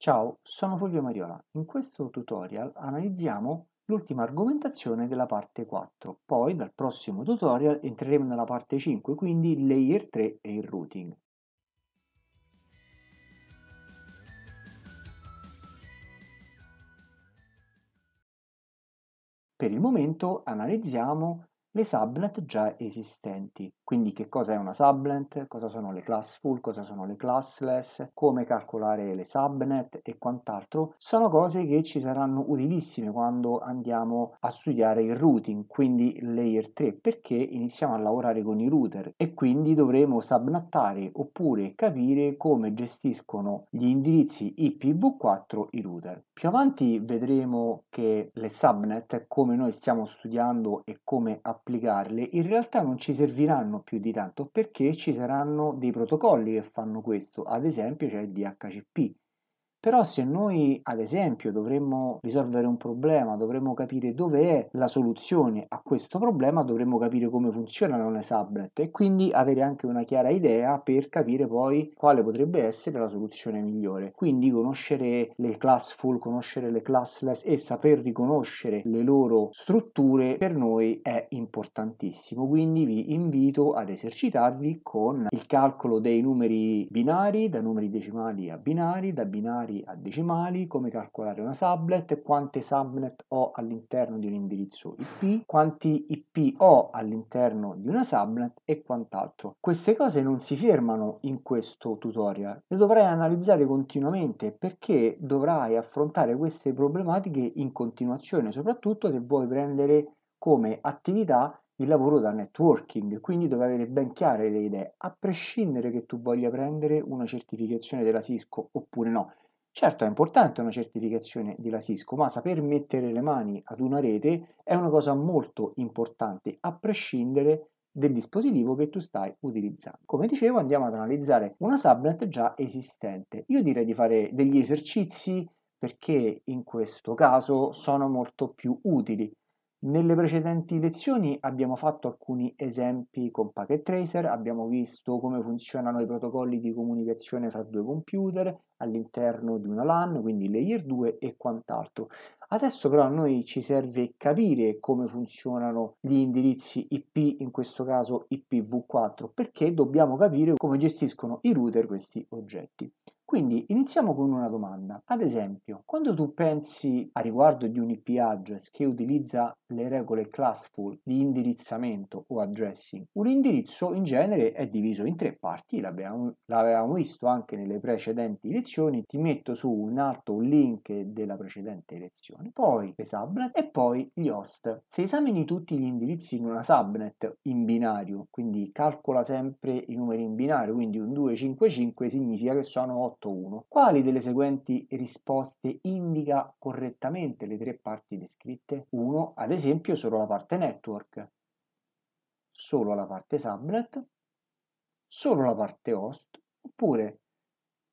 Ciao, sono Fulvio Mariola. In questo tutorial analizziamo l'ultima argomentazione della parte 4. Poi dal prossimo tutorial entreremo nella parte 5, quindi il layer 3 e il routing. Per il momento analizziamo le subnet già esistenti. Quindi che cosa è una subnet, cosa sono le classful, cosa sono le classless, come calcolare le subnet e quant'altro, sono cose che ci saranno utilissime quando andiamo a studiare il routing, quindi layer 3, perché iniziamo a lavorare con i router e quindi dovremo subnattare oppure capire come gestiscono gli indirizzi IPv4 i router. Più avanti vedremo che le subnet, come noi stiamo studiando e come applichiamo applicarle, in realtà non ci serviranno più di tanto perché ci saranno dei protocolli che fanno questo, ad esempio c'è il DHCP però se noi, ad esempio, dovremmo risolvere un problema, dovremmo capire dove è la soluzione a questo problema, dovremmo capire come funzionano le tablet e quindi avere anche una chiara idea per capire poi quale potrebbe essere la soluzione migliore. Quindi conoscere le class full, conoscere le classless e saper riconoscere le loro strutture per noi è importantissimo. Quindi vi invito ad esercitarvi con il calcolo dei numeri binari, da numeri decimali a binari, da binari pari a decimali, come calcolare una subnet, quante subnet ho all'interno di un indirizzo IP, quanti IP ho all'interno di una subnet e quant'altro. Queste cose non si fermano in questo tutorial, le dovrai analizzare continuamente perché dovrai affrontare queste problematiche in continuazione, soprattutto se vuoi prendere come attività il lavoro da networking, quindi dovrai avere ben chiare le idee, a prescindere che tu voglia prendere una certificazione della Cisco oppure no. Certo è importante una certificazione di Cisco, ma saper mettere le mani ad una rete è una cosa molto importante, a prescindere del dispositivo che tu stai utilizzando. Come dicevo andiamo ad analizzare una subnet già esistente. Io direi di fare degli esercizi perché in questo caso sono molto più utili. Nelle precedenti lezioni abbiamo fatto alcuni esempi con Packet Tracer, abbiamo visto come funzionano i protocolli di comunicazione fra due computer all'interno di una LAN, quindi layer 2 e quant'altro. Adesso però a noi ci serve capire come funzionano gli indirizzi IP, in questo caso IPv4, perché dobbiamo capire come gestiscono i router questi oggetti. Quindi iniziamo con una domanda. Ad esempio, quando tu pensi a riguardo di un IP address che utilizza le regole classful di indirizzamento o addressing, un indirizzo in genere è diviso in tre parti, l'abbiamo, l'avevamo visto anche nelle precedenti lezioni, ti metto su un alto un link della precedente lezione, poi le subnet e poi gli host. Se esamini tutti gli indirizzi in una subnet in binario, quindi calcola sempre i numeri in binario, quindi un 255 significa che sono 8 8.1. Quali delle seguenti risposte indica correttamente le tre parti descritte? 1. Ad esempio solo la parte network, solo la parte subnet, solo la parte host, oppure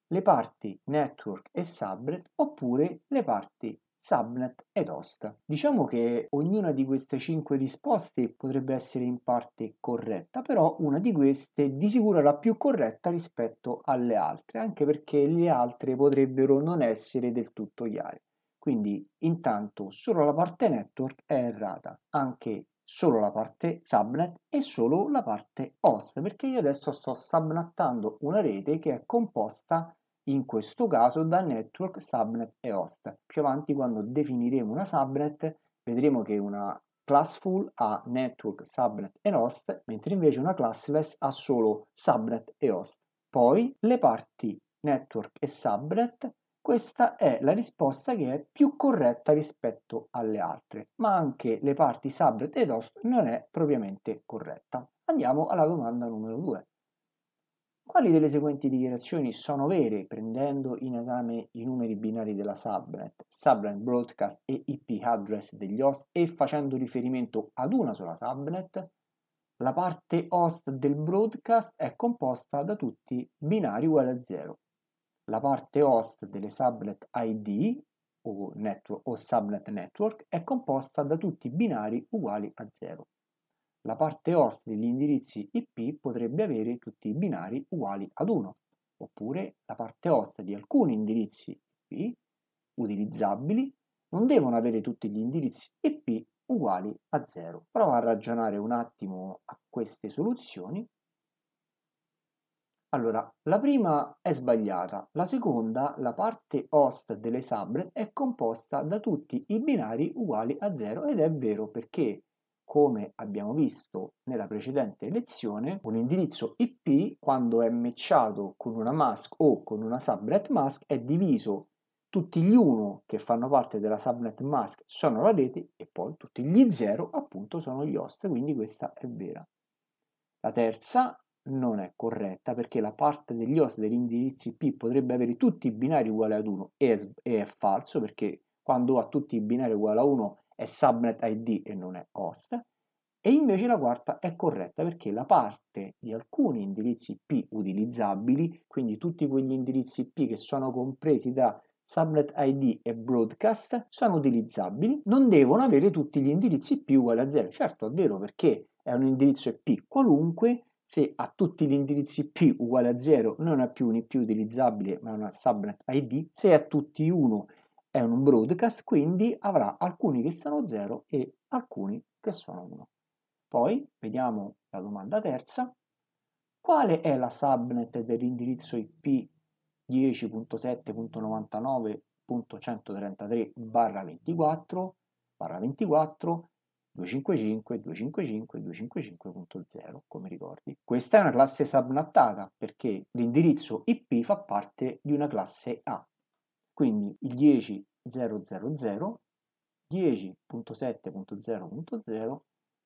le parti network e subnet, oppure le parti Subnet ed host. Diciamo che ognuna di queste 5 risposte potrebbe essere in parte corretta, però una di queste di sicuro è la più corretta rispetto alle altre, anche perché le altre potrebbero non essere del tutto chiare. Quindi intanto solo la parte network è errata, anche solo la parte subnet e solo la parte host, perché io adesso sto subnattando una rete che è composta in questo caso da network, subnet e host. Più avanti quando definiremo una subnet vedremo che una classful ha network, subnet e host, mentre invece una classless ha solo subnet e host. Poi le parti network e subnet, questa è la risposta che è più corretta rispetto alle altre, ma anche le parti subnet ed host non è propriamente corretta. Andiamo alla domanda numero 2. Quali delle seguenti dichiarazioni sono vere prendendo in esame i numeri binari della subnet, subnet broadcast e IP address degli host e facendo riferimento ad una sola subnet? La parte host del broadcast è composta da tutti binari uguali a 0. La parte host delle subnet ID o, network, o subnet network è composta da tutti binari uguali a 0 la parte host degli indirizzi IP potrebbe avere tutti i binari uguali ad 1, oppure la parte host di alcuni indirizzi IP utilizzabili non devono avere tutti gli indirizzi IP uguali a 0. Prova a ragionare un attimo a queste soluzioni. Allora, la prima è sbagliata, la seconda, la parte host delle subnet, è composta da tutti i binari uguali a 0 ed è vero perché come abbiamo visto nella precedente lezione, un indirizzo IP quando è matchato con una mask o con una subnet mask è diviso tutti gli 1 che fanno parte della subnet mask sono la rete e poi tutti gli 0 appunto sono gli host, quindi questa è vera. La terza non è corretta perché la parte degli host degli indirizzi IP potrebbe avere tutti i binari uguali ad 1 e è falso perché quando ha tutti i binari uguali a 1 è subnet ID e non è host, e invece la quarta è corretta perché la parte di alcuni indirizzi IP utilizzabili, quindi tutti quegli indirizzi IP che sono compresi da subnet ID e broadcast, sono utilizzabili, non devono avere tutti gli indirizzi IP uguali a 0. Certo, è vero perché è un indirizzo IP qualunque, se ha tutti gli indirizzi IP uguali a 0 non è più un IP utilizzabile ma è una subnet ID, se ha tutti 1 è un broadcast, quindi avrà alcuni che sono 0 e alcuni che sono 1. Poi vediamo la domanda terza. Qual è la subnet dell'indirizzo IP 10.7.99.133 barra 24 barra 24 255 255 255.0 come ricordi. Questa è una classe subnattata perché l'indirizzo IP fa parte di una classe A quindi il 10.000, 10.7.0.0,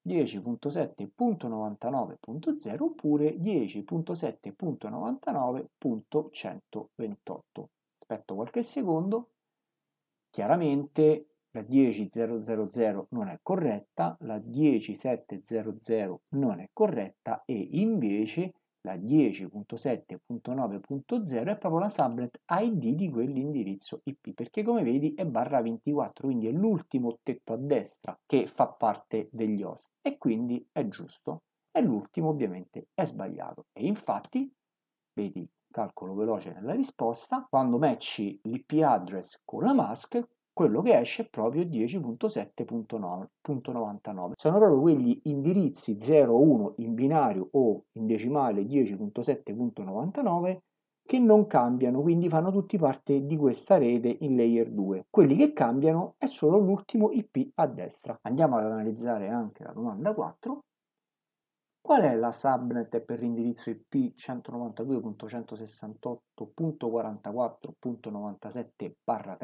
10.7.99.0 oppure 10.7.99.128. Aspetto qualche secondo. Chiaramente la 10.000 non è corretta, la 10.700 non è corretta e invece circa 10.7.9.0 è proprio la subnet ID di quell'indirizzo IP, perché come vedi è barra 24, quindi è l'ultimo tetto a destra che fa parte degli host e quindi è giusto. E l'ultimo ovviamente è sbagliato. E infatti, vedi calcolo veloce nella risposta, quando matchi l'IP address con la mask, quello che esce è proprio 10.7.99. Sono proprio quegli indirizzi 0,1 in binario o in decimale 10.7.99 che non cambiano, quindi fanno tutti parte di questa rete in layer 2. Quelli che cambiano è solo l'ultimo IP a destra. Andiamo ad analizzare anche la domanda 4. Qual è la subnet per l'indirizzo IP 192.168.44.97/30? barra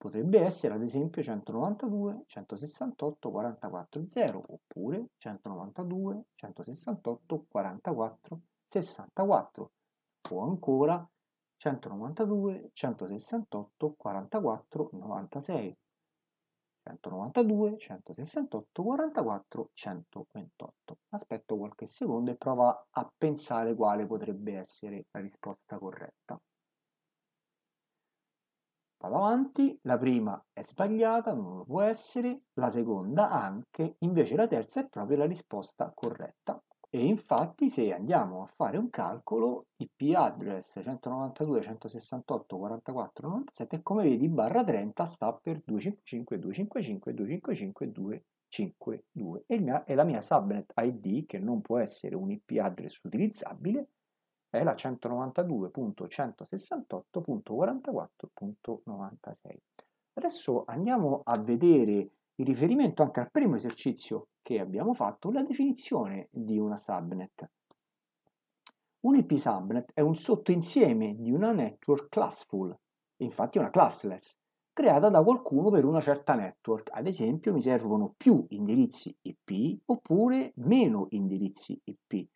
Potrebbe essere ad esempio 192, 168, 44, oppure 192, 168, 44, 64 o ancora 192, 168, 44, 96. 192, 168, 44, 128. Aspetto qualche secondo e prova a pensare quale potrebbe essere la risposta corretta vado avanti, la prima è sbagliata, non lo può essere, la seconda anche, invece la terza è proprio la risposta corretta. E infatti se andiamo a fare un calcolo, IP address 192.168.44.97, come vedi barra 30 sta per 255.255.255.252 e, la mia subnet ID, che non può essere un IP address utilizzabile, è la 192.168.44.96. Adesso andiamo a vedere in riferimento anche al primo esercizio che abbiamo fatto la definizione di una subnet. Un IP subnet è un sottoinsieme di una network classful, infatti una classless, creata da qualcuno per una certa network. Ad esempio mi servono più indirizzi IP oppure meno indirizzi IP.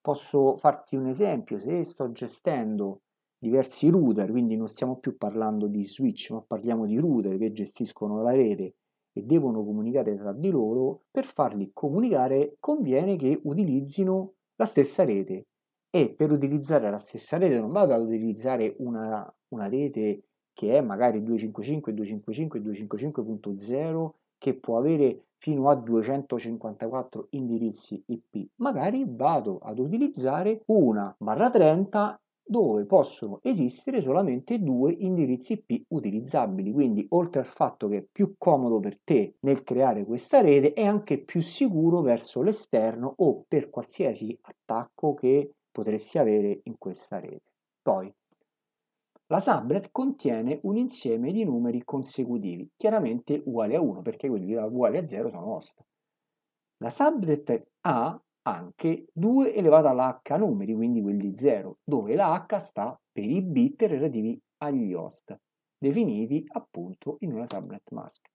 Posso farti un esempio, se sto gestendo diversi router, quindi non stiamo più parlando di switch, ma parliamo di router che gestiscono la rete e devono comunicare tra di loro, per farli comunicare conviene che utilizzino la stessa rete e per utilizzare la stessa rete non vado ad utilizzare una, una rete che è magari 255, 255, 255.0 che può avere fino a 254 indirizzi IP, magari vado ad utilizzare una barra 30 dove possono esistere solamente due indirizzi IP utilizzabili. Quindi, oltre al fatto che è più comodo per te nel creare questa rete, è anche più sicuro verso l'esterno o per qualsiasi attacco che potresti avere in questa rete. Poi, la subnet contiene un insieme di numeri consecutivi, chiaramente uguali a 1, perché quelli uguali a 0 sono host. La subnet ha anche 2 elevata alla h numeri, quindi quelli 0, dove la h sta per i bit relativi agli host, definiti appunto in una subnet mask.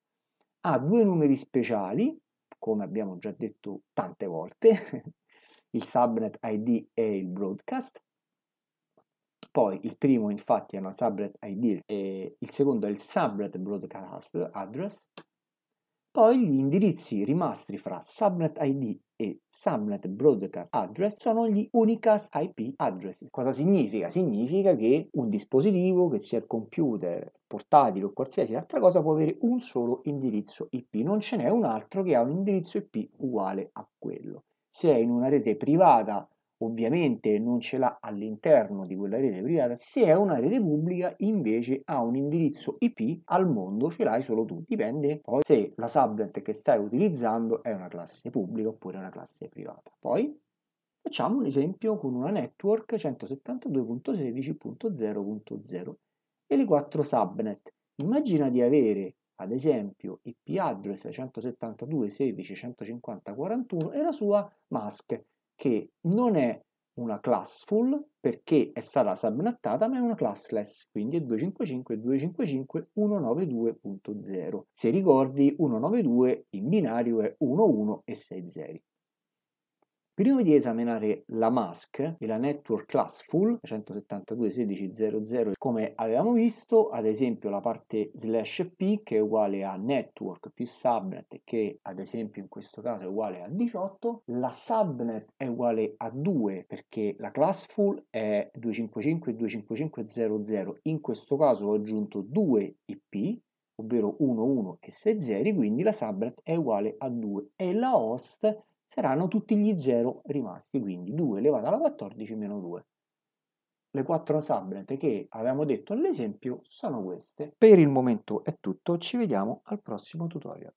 Ha due numeri speciali, come abbiamo già detto tante volte, il subnet ID e il broadcast, poi il primo infatti è una subret ID e il secondo è il subret broadcast address. Poi gli indirizzi rimasti fra subnet ID e subnet broadcast address sono gli unicast IP addresses. Cosa significa? Significa che un dispositivo, che sia il computer, portatile o qualsiasi altra cosa, può avere un solo indirizzo IP, non ce n'è un altro che ha un indirizzo IP uguale a quello. Se è in una rete privata ovviamente non ce l'ha all'interno di quella rete privata, se è una rete pubblica invece ha un indirizzo IP al mondo, ce l'hai solo tu, dipende poi se la subnet che stai utilizzando è una classe pubblica oppure una classe privata. Poi facciamo un esempio con una network 172.16.0.0 e le quattro subnet. Immagina di avere ad esempio IP address 172.16.150.41 e la sua mask che non è una classful perché è stata subnattata ma è una classless quindi è 255 255 192.0 se ricordi 192 in binario è 11 e 60 Prima di esaminare la mask e la network class full 172.16.00 come avevamo visto, ad esempio la parte slash p che è uguale a network più subnet che ad esempio in questo caso è uguale a 18, la subnet è uguale a 2 perché la class full è 255.255.00, in questo caso ho aggiunto 2 IP ovvero 1, 1 e 6, 0, quindi la subnet è uguale a 2 e la host è saranno tutti gli 0 rimasti, quindi 2 elevato alla 14 meno 2. Le quattro subnet che avevamo detto all'esempio sono queste. Per il momento è tutto, ci vediamo al prossimo tutorial.